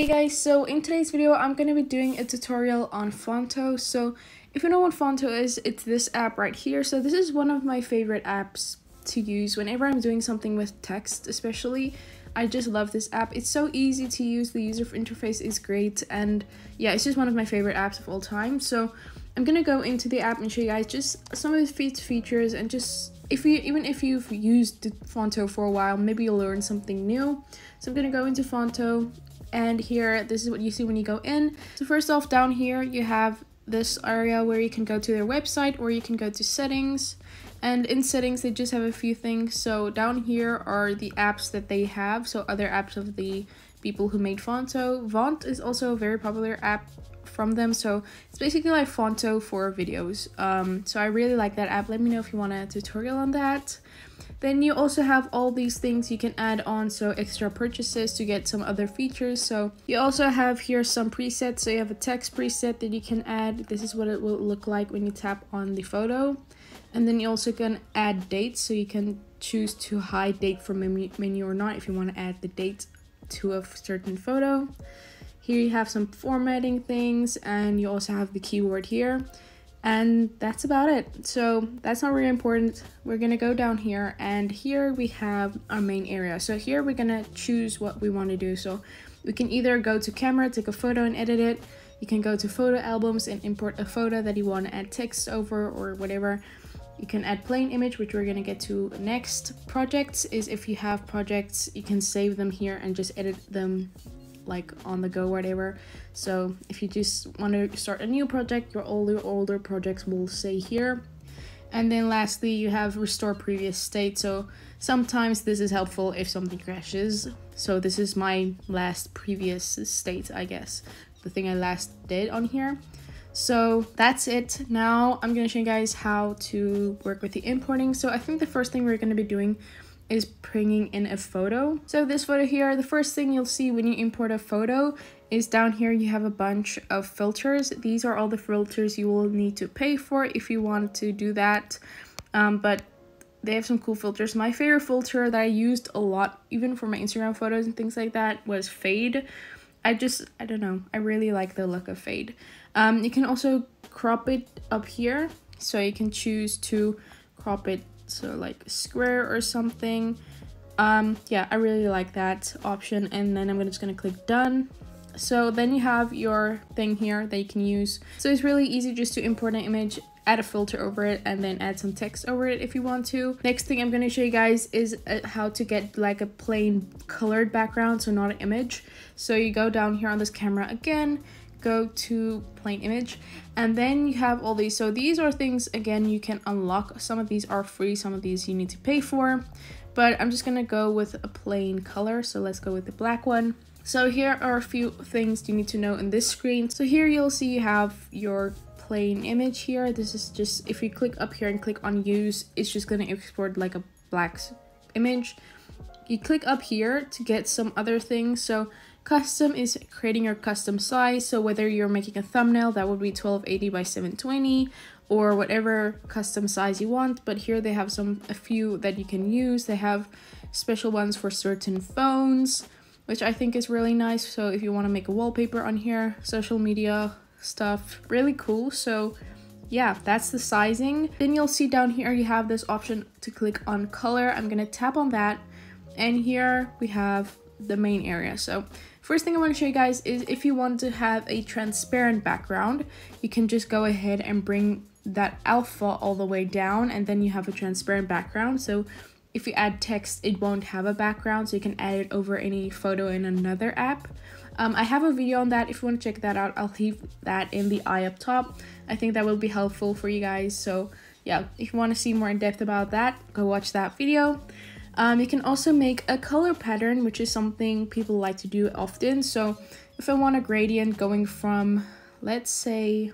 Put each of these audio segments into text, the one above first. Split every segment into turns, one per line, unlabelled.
Hey guys, so in today's video I'm going to be doing a tutorial on Fonto. So if you know what Fonto is, it's this app right here. So this is one of my favorite apps to use whenever I'm doing something with text especially. I just love this app. It's so easy to use, the user interface is great and yeah, it's just one of my favorite apps of all time. So I'm going to go into the app and show you guys just some of its features and just if you even if you've used Fonto for a while, maybe you'll learn something new. So I'm gonna go into Fonto and here this is what you see when you go in so first off down here you have this area where you can go to their website or you can go to settings and in settings they just have a few things so down here are the apps that they have so other apps of the people who made fonto Vaunt is also a very popular app from them so it's basically like fonto for videos um so i really like that app let me know if you want a tutorial on that then you also have all these things you can add on, so extra purchases to get some other features. So you also have here some presets. So you have a text preset that you can add. This is what it will look like when you tap on the photo. And then you also can add dates, so you can choose to hide date from menu, or not if you want to add the date to a certain photo. Here you have some formatting things and you also have the keyword here and that's about it so that's not really important we're gonna go down here and here we have our main area so here we're gonna choose what we want to do so we can either go to camera take a photo and edit it you can go to photo albums and import a photo that you want to add text over or whatever you can add plain image which we're gonna get to next projects is if you have projects you can save them here and just edit them like on the go or whatever. So if you just want to start a new project, your older older projects will stay here. And then lastly, you have restore previous state. So sometimes this is helpful if something crashes. So this is my last previous state, I guess, the thing I last did on here. So that's it. Now I'm going to show you guys how to work with the importing. So I think the first thing we're going to be doing is bringing in a photo. So this photo here, the first thing you'll see when you import a photo is down here you have a bunch of filters. These are all the filters you will need to pay for if you want to do that. Um, but they have some cool filters. My favorite filter that I used a lot, even for my Instagram photos and things like that, was Fade. I just, I don't know, I really like the look of Fade. Um, you can also crop it up here. So you can choose to crop it so like square or something. Um, yeah, I really like that option. And then I'm just gonna click done. So then you have your thing here that you can use. So it's really easy just to import an image add a filter over it and then add some text over it if you want to next thing i'm going to show you guys is uh, how to get like a plain colored background so not an image so you go down here on this camera again go to plain image and then you have all these so these are things again you can unlock some of these are free some of these you need to pay for but i'm just gonna go with a plain color so let's go with the black one so here are a few things you need to know in this screen so here you'll see you have your plain image here this is just if you click up here and click on use it's just going to export like a black image you click up here to get some other things so Custom is creating your custom size. So whether you're making a thumbnail, that would be 1280 by 720 or whatever custom size you want. But here they have some a few that you can use. They have special ones for certain phones, which I think is really nice. So if you want to make a wallpaper on here, social media stuff, really cool. So yeah, that's the sizing. Then you'll see down here you have this option to click on color. I'm going to tap on that. And here we have the main area. So First thing I want to show you guys is if you want to have a transparent background, you can just go ahead and bring that alpha all the way down and then you have a transparent background. So if you add text, it won't have a background, so you can add it over any photo in another app. Um, I have a video on that. If you want to check that out, I'll leave that in the eye up top. I think that will be helpful for you guys. So yeah, if you want to see more in depth about that, go watch that video. Um, you can also make a color pattern, which is something people like to do often. So if I want a gradient going from, let's say,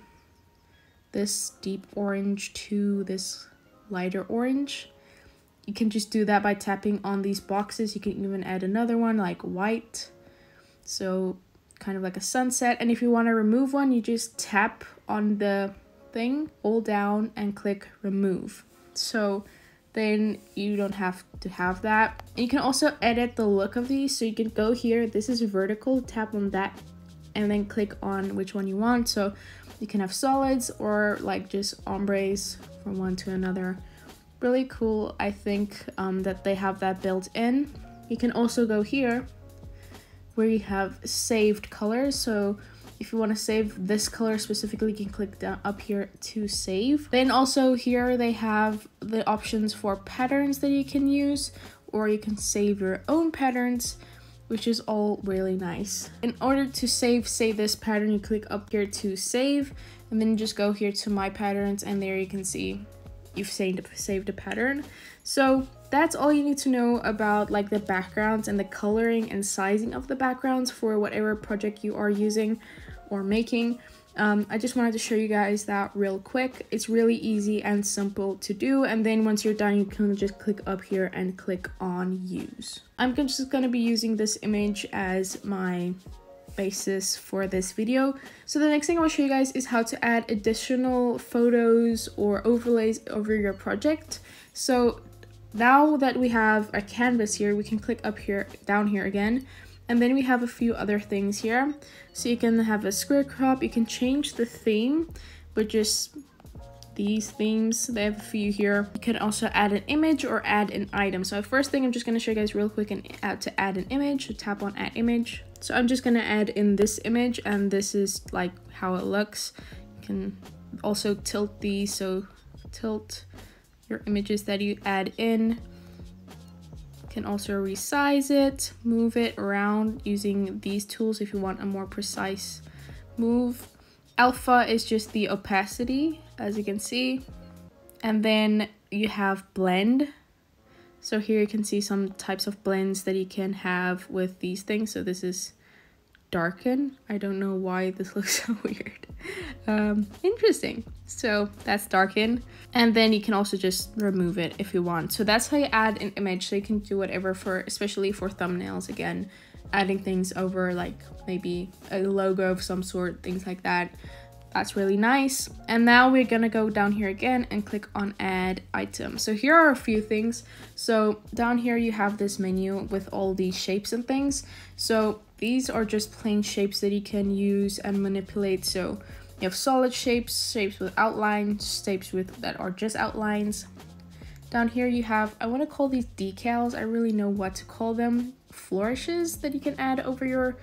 this deep orange to this lighter orange, you can just do that by tapping on these boxes. You can even add another one like white. So kind of like a sunset. And if you want to remove one, you just tap on the thing all down and click remove. So then you don't have to have that. And you can also edit the look of these. So you can go here, this is vertical, tap on that and then click on which one you want. So you can have solids or like just ombres from one to another. Really cool, I think, um, that they have that built in. You can also go here where you have saved colors. So if you want to save this color specifically, you can click down up here to save. Then also here they have the options for patterns that you can use, or you can save your own patterns which is all really nice. In order to save, save this pattern, you click up here to save, and then just go here to my patterns, and there you can see you've saved, saved a pattern. So that's all you need to know about like the backgrounds and the coloring and sizing of the backgrounds for whatever project you are using or making. Um, I just wanted to show you guys that real quick. It's really easy and simple to do. And then once you're done, you can just click up here and click on use. I'm just gonna be using this image as my basis for this video. So the next thing I will show you guys is how to add additional photos or overlays over your project. So now that we have a canvas here, we can click up here, down here again, and then we have a few other things here. So you can have a square crop, you can change the theme, but just these themes, they have a few here. You can also add an image or add an item. So first thing I'm just gonna show you guys real quick and how to add an image, so tap on add image. So I'm just gonna add in this image and this is like how it looks. You can also tilt these, so tilt your images that you add in can also resize it, move it around using these tools if you want a more precise move. Alpha is just the opacity, as you can see. And then you have blend. So here you can see some types of blends that you can have with these things. So this is darken. I don't know why this looks so weird um, interesting. So that's darken. And then you can also just remove it if you want. So that's how you add an image. So you can do whatever for, especially for thumbnails again, adding things over like maybe a logo of some sort, things like that. That's really nice. And now we're gonna go down here again and click on add item. So here are a few things. So down here you have this menu with all these shapes and things. So these are just plain shapes that you can use and manipulate. So you have solid shapes, shapes with outlines, shapes with that are just outlines. Down here you have, I want to call these decals, I really know what to call them, flourishes that you can add over your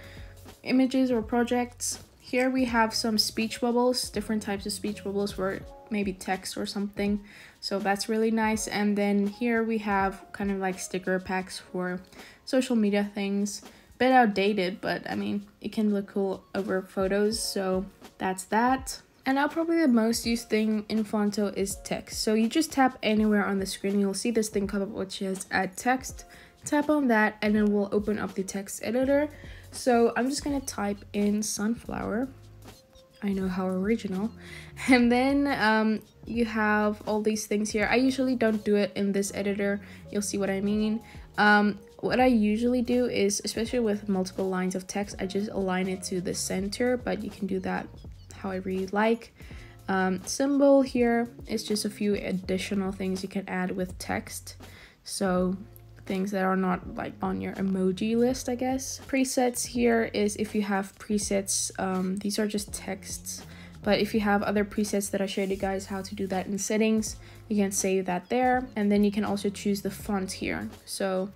images or projects. Here we have some speech bubbles, different types of speech bubbles for maybe text or something. So that's really nice. And then here we have kind of like sticker packs for social media things bit outdated, but I mean, it can look cool over photos, so that's that. And now probably the most used thing in Fonto is text. So you just tap anywhere on the screen, you'll see this thing come up which is add text. Tap on that and it will open up the text editor. So I'm just gonna type in sunflower. I know how original. And then um, you have all these things here. I usually don't do it in this editor. You'll see what I mean. Um, what I usually do is, especially with multiple lines of text, I just align it to the center, but you can do that however you like. Um, symbol here is just a few additional things you can add with text. So things that are not like on your emoji list, I guess. Presets here is if you have presets, um, these are just texts but if you have other presets that I showed you guys how to do that in settings, you can save that there. And then you can also choose the font here. So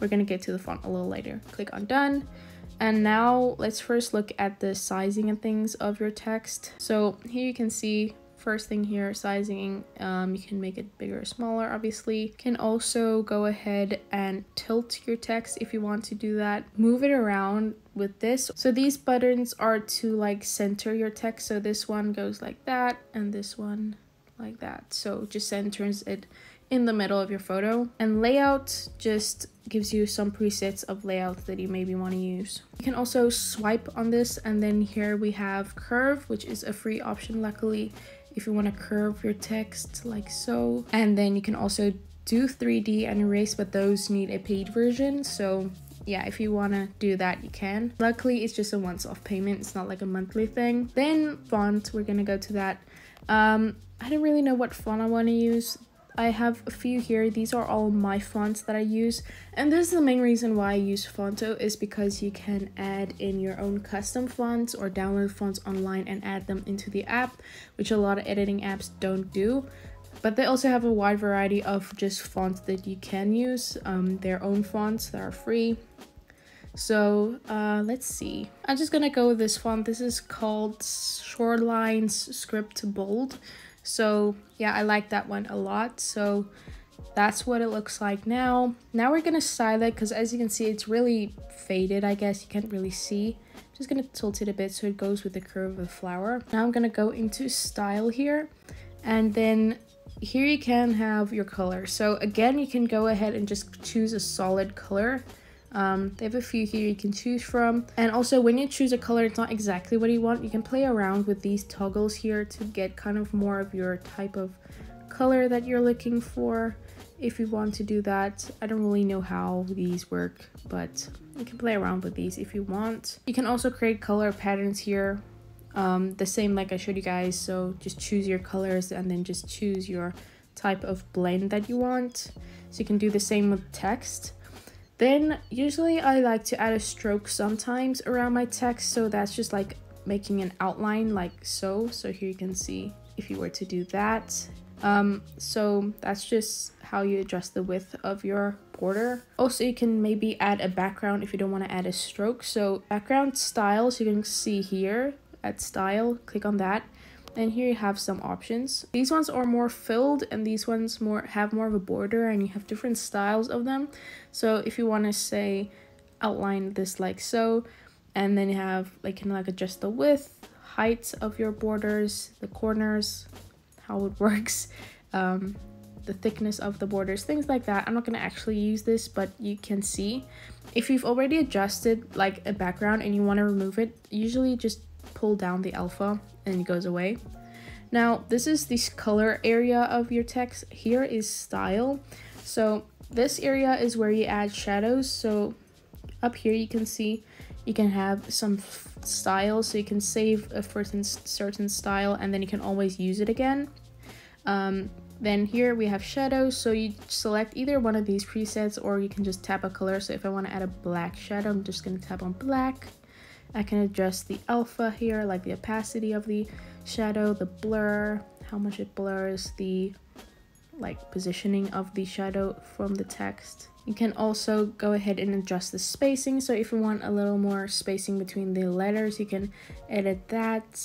we're gonna get to the font a little later. Click on done. And now let's first look at the sizing and things of your text. So here you can see first thing here, sizing, um, you can make it bigger or smaller, obviously. You can also go ahead and tilt your text if you want to do that. Move it around with this. So these buttons are to like center your text. So this one goes like that and this one like that. So just centers it in the middle of your photo. And layout just gives you some presets of layout that you maybe want to use. You can also swipe on this and then here we have curve, which is a free option luckily if you want to curve your text like so. And then you can also do 3D and erase, but those need a paid version. So yeah, if you want to do that, you can. Luckily, it's just a once-off payment. It's not like a monthly thing. Then font, we're going to go to that. Um, I don't really know what font I want to use. I have a few here. These are all my fonts that I use. And this is the main reason why I use Fonto is because you can add in your own custom fonts or download fonts online and add them into the app, which a lot of editing apps don't do. But they also have a wide variety of just fonts that you can use, um, their own fonts that are free. So uh, let's see. I'm just gonna go with this font. This is called Shorelines Script Bold so yeah i like that one a lot so that's what it looks like now now we're gonna style it because as you can see it's really faded i guess you can't really see just gonna tilt it a bit so it goes with the curve of the flower now i'm gonna go into style here and then here you can have your color so again you can go ahead and just choose a solid color um, they have a few here you can choose from. And also when you choose a color, it's not exactly what you want. You can play around with these toggles here to get kind of more of your type of color that you're looking for if you want to do that. I don't really know how these work, but you can play around with these if you want. You can also create color patterns here, um, the same like I showed you guys. So just choose your colors and then just choose your type of blend that you want. So you can do the same with text. Then usually I like to add a stroke sometimes around my text. So that's just like making an outline like so. So here you can see if you were to do that. Um, so that's just how you adjust the width of your border. Also, you can maybe add a background if you don't want to add a stroke. So background styles, you can see here at style, click on that and here you have some options these ones are more filled and these ones more have more of a border and you have different styles of them so if you want to say outline this like so and then you have like can like adjust the width height of your borders the corners how it works um, the thickness of the borders things like that i'm not going to actually use this but you can see if you've already adjusted like a background and you want to remove it usually just pull down the alpha and it goes away. Now, this is this color area of your text. Here is style. So this area is where you add shadows. So up here you can see you can have some style. So you can save a certain, certain style and then you can always use it again. Um, then here we have shadows. So you select either one of these presets or you can just tap a color. So if I want to add a black shadow, I'm just going to tap on black. I can adjust the alpha here, like the opacity of the shadow, the blur, how much it blurs, the like positioning of the shadow from the text. You can also go ahead and adjust the spacing. So if you want a little more spacing between the letters, you can edit that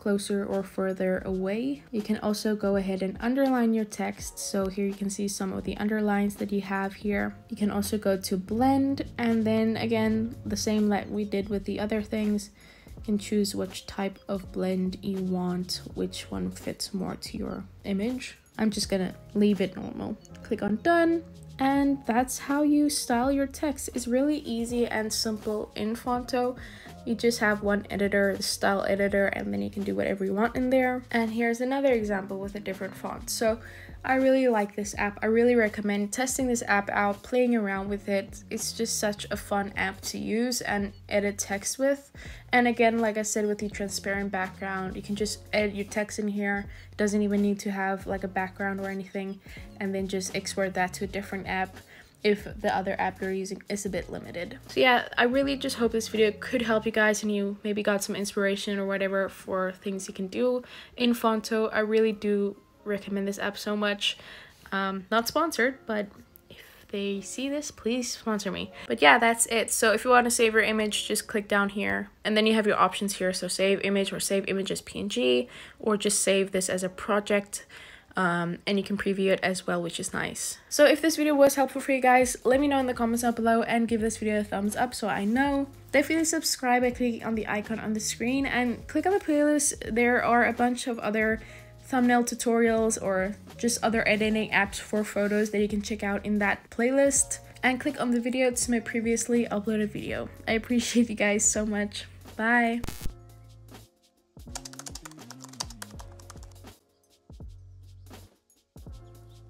closer or further away. You can also go ahead and underline your text. So here you can see some of the underlines that you have here. You can also go to blend and then again, the same that we did with the other things, you can choose which type of blend you want, which one fits more to your image. I'm just gonna leave it normal. Click on done. And that's how you style your text. It's really easy and simple in Fonto you just have one editor, the style editor, and then you can do whatever you want in there. And here's another example with a different font. So I really like this app. I really recommend testing this app out, playing around with it. It's just such a fun app to use and edit text with. And again, like I said, with the transparent background, you can just edit your text in here. It doesn't even need to have like a background or anything. And then just export that to a different app if the other app you're using is a bit limited. So yeah, I really just hope this video could help you guys and you maybe got some inspiration or whatever for things you can do in Fonto. I really do recommend this app so much. Um, not sponsored, but if they see this, please sponsor me. But yeah, that's it. So if you want to save your image, just click down here and then you have your options here. So save image or save image as PNG or just save this as a project um, and you can preview it as well, which is nice. So if this video was helpful for you guys, let me know in the comments down below and give this video a thumbs up so I know. Definitely subscribe by clicking on the icon on the screen and click on the playlist. There are a bunch of other thumbnail tutorials or just other editing apps for photos that you can check out in that playlist and click on the video to my previously uploaded video. I appreciate you guys so much. Bye!